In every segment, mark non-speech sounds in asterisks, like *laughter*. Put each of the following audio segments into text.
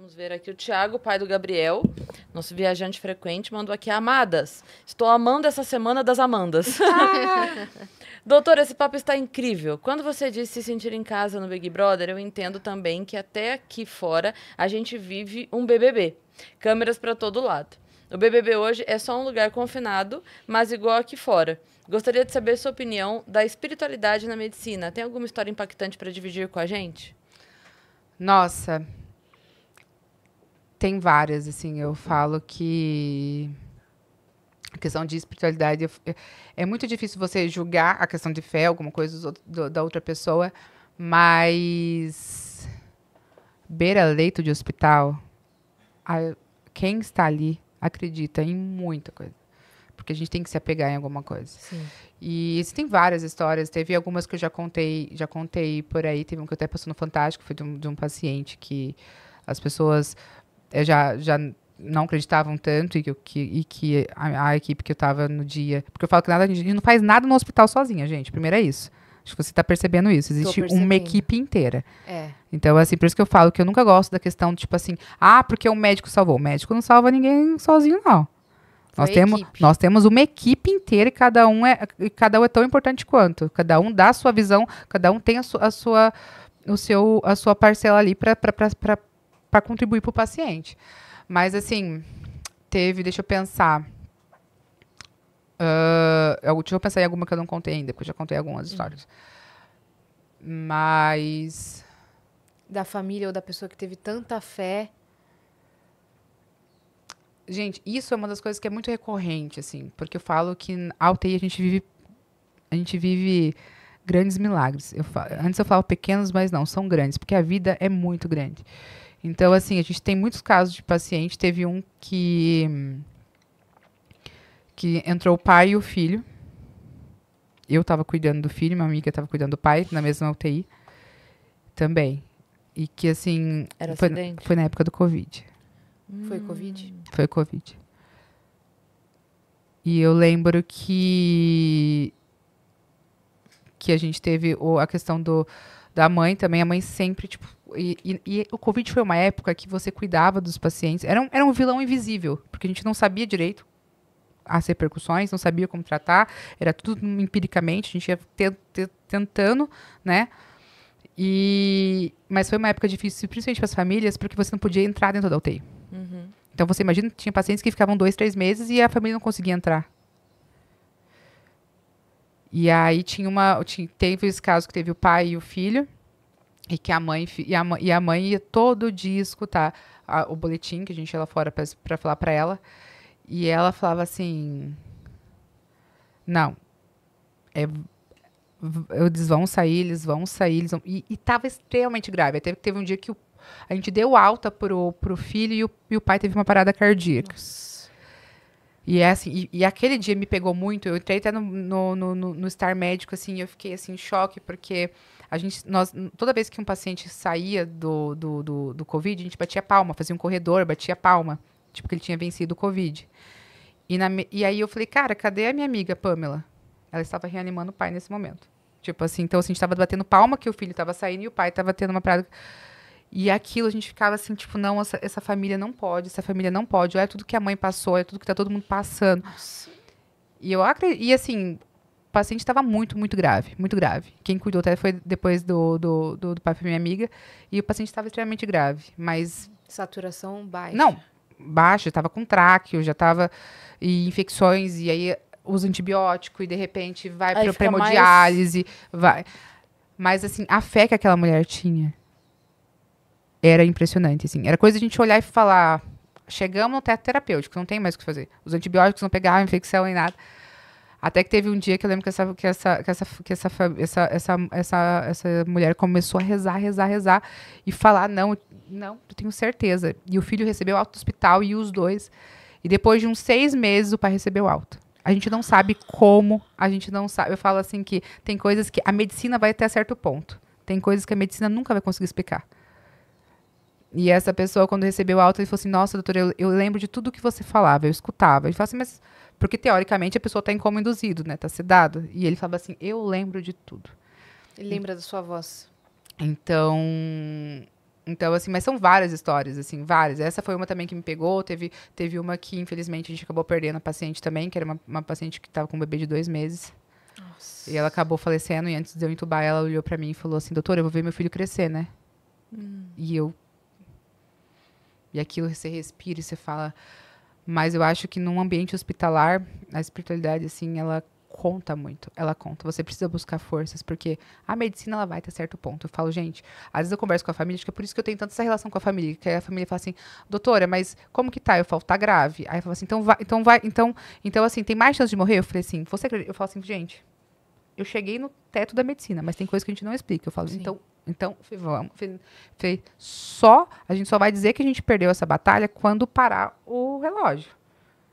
Vamos ver aqui o Thiago, pai do Gabriel, nosso viajante frequente, mandou aqui Amadas. Estou amando essa semana das Amandas. *laughs* Ah. *laughs* Doutor, esse papo está incrível. Quando você disse se sentir em casa no Big Brother, eu entendo também que até aqui fora a gente vive um BBB. Câmeras para todo lado. O BBB hoje é só um lugar confinado, mas igual aqui fora. Gostaria de saber sua opinião da espiritualidade na medicina. Tem alguma história impactante para dividir com a gente? Nossa, tem várias, assim. Eu falo que a questão de espiritualidade é muito difícil você julgar a questão de fé, alguma coisa do, da outra pessoa, mas beira leito de hospital, a, quem está ali acredita em muita coisa. Porque a gente tem que se apegar em alguma coisa. Sim. E existem várias histórias. Teve algumas que eu já contei, já contei por aí. Teve um que eu até passou no Fantástico, foi de um, de um paciente que as pessoas eu já, já não acreditavam tanto e que, e que a, a, equipe que eu estava no dia. Porque eu falo que nada, a gente não faz nada no hospital sozinha, gente. Primeiro é isso. Acho que você está percebendo isso. Existe uma equipe inteira. É. Então, assim, por isso que eu falo que eu nunca gosto da questão, tipo assim, ah, porque o médico salvou. O médico não salva ninguém sozinho, não. nós temos, nós temos uma equipe inteira e cada um é, cada um é tão importante quanto. Cada um dá a sua visão, cada um tem a, su, a sua o seu a sua parcela ali para para contribuir para o paciente. Mas, assim, teve, deixa eu pensar. Uh, eu, deixa eu pensar em alguma que eu não contei ainda, porque eu já contei algumas uhum. histórias. Uhum. Mas. Da família ou da pessoa que teve tanta fé. Gente, isso é uma das coisas que é muito recorrente, assim, porque eu falo que a UTI a gente vive. A gente vive grandes milagres. Eu falo, antes eu falava pequenos, mas não, são grandes, porque a vida é muito grande. Então, assim, a gente tem muitos casos de paciente. Teve um que, que entrou o pai e o filho. Eu estava cuidando do filho, minha amiga estava cuidando do pai, na mesma UTI também. E que, assim. Era foi, acidente? foi na época do Covid. Hum. Foi Covid? Foi Covid. E eu lembro que. Que a gente teve a questão do, da mãe também. A mãe sempre, tipo, e, e, e, o Covid foi uma época que você cuidava dos pacientes. Era um, era um vilão invisível, porque a gente não sabia direito as repercussões, não sabia como tratar, era tudo empiricamente, a gente ia te, te, tentando, né? E, mas foi uma época difícil, principalmente para as famílias, porque você não podia entrar dentro da UTI. Uhum. Então você imagina, tinha pacientes que ficavam dois, três meses e a família não conseguia entrar. E aí tinha uma. Tinha, teve esse caso que teve o pai e o filho. E que a mãe e a, e a mãe ia todo dia escutar a, o boletim que a gente ia lá fora para falar para ela. E ela falava assim: Não, é, eles vão sair, eles vão sair, eles vão. E, estava extremamente grave. Até teve um dia que o, a gente deu alta pro, pro filho e o, e o pai teve uma parada cardíaca. Nossa. E, é assim, e, e, aquele dia me pegou muito. Eu entrei até no, no, no, no estar Médico, assim, eu fiquei assim, em choque, porque a gente, nós, toda vez que um paciente saía do, do, do, do Covid, a gente batia palma, fazia um corredor, batia palma. Tipo, que ele tinha vencido o Covid. E, na, e aí eu falei, cara, cadê a minha amiga Pamela? Ela estava reanimando o pai nesse momento. Tipo assim, então assim, a gente estava batendo palma que o filho estava saindo e o pai estava tendo uma parada. E aquilo a gente ficava assim, tipo, não, essa, essa, família não pode, essa família não pode. Olha é tudo que a mãe passou, olha é tudo que tá todo mundo passando. Nossa. E eu acredito. E assim, o paciente estava muito, muito grave, muito grave. Quem cuidou até foi depois do, do, do, do pai minha amiga. E o paciente estava extremamente grave, mas... Saturação baixa. Não, baixa, estava com tráqueo, já estava... E infecções, e aí usa antibiótico, e de repente vai para hemodiálise, mais... vai... Mas, assim, a fé que aquela mulher tinha era impressionante, assim. Era coisa de a gente olhar e falar... Chegamos no teto terapêutico, não tem mais o que fazer. Os antibióticos não pegaram infecção nem nada. Até que teve um dia que eu lembro que essa, que essa, que essa, que essa, essa, essa, essa, essa mulher começou a rezar, rezar, rezar e falar: não, não, eu tenho certeza. E o filho recebeu alta do hospital e os dois. E depois de uns seis meses, o pai recebeu alta. A gente não sabe como, a gente não sabe. Eu falo assim que tem coisas que a medicina vai até certo ponto. Tem coisas que a medicina nunca vai conseguir explicar. E essa pessoa, quando recebeu alta, ele falou assim: Nossa, doutor, eu, eu, lembro de tudo que você falava, eu escutava. Ele falou assim: Mas. Porque teoricamente a pessoa está em coma induzido, né? Está sedado. E ele falava assim: Eu lembro de tudo. Ele lembra da sua voz. Então. Então, assim, mas são várias histórias, assim, várias. Essa foi uma também que me pegou. Teve, teve uma que, infelizmente, a gente acabou perdendo a paciente também, que era uma, uma paciente que estava com um bebê de dois meses. Nossa. E ela acabou falecendo. E antes de eu entubar, ela olhou para mim e falou assim: Doutor, eu vou ver meu filho crescer, né? Hum. E eu e aquilo você respira e você fala. Mas eu acho que num ambiente hospitalar, a espiritualidade, assim, ela conta muito. Ela conta. Você precisa buscar forças, porque a medicina, ela vai até certo ponto. Eu falo, gente, às vezes eu converso com a família, acho que é por isso que eu tenho tanta essa relação com a família, que a família fala assim, doutora, mas como que tá? Eu falo, tá grave. Aí eu falo assim, então vai, então vai, então, então assim, tem mais chance de morrer? Eu falei assim, você Eu falo assim, gente, eu cheguei no teto da medicina, mas tem coisa que a gente não explica. Eu falo, Sim. então então, foi só a gente só vai dizer que a gente perdeu essa batalha quando parar o relógio.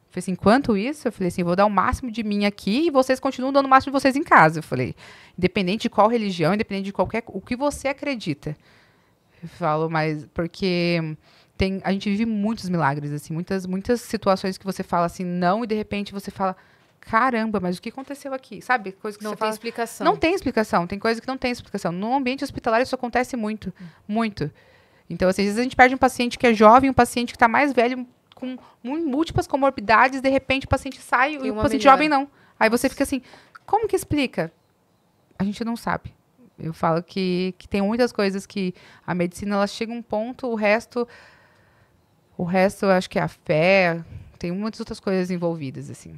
falei assim, enquanto isso, eu falei assim, vou dar o máximo de mim aqui e vocês continuam dando o máximo de vocês em casa. Eu falei, independente de qual religião, independente de qualquer o que você acredita. Eu falo, mas porque tem a gente vive muitos milagres assim, muitas muitas situações que você fala assim, não e de repente você fala, caramba, mas o que aconteceu aqui? Sabe? Coisa que não tem fala... explicação. Não tem explicação, tem coisa que não tem explicação. No ambiente hospitalar isso acontece muito, hum. muito. Então, assim, às vezes a gente perde um paciente que é jovem, um paciente que está mais velho, com múltiplas comorbidades, de repente o paciente sai e o paciente melhor. jovem não. Aí você fica assim, como que explica? A gente não sabe. Eu falo que, que tem muitas coisas que a medicina ela chega a um ponto, o resto. O resto, eu acho que é a fé, tem muitas outras coisas envolvidas, assim.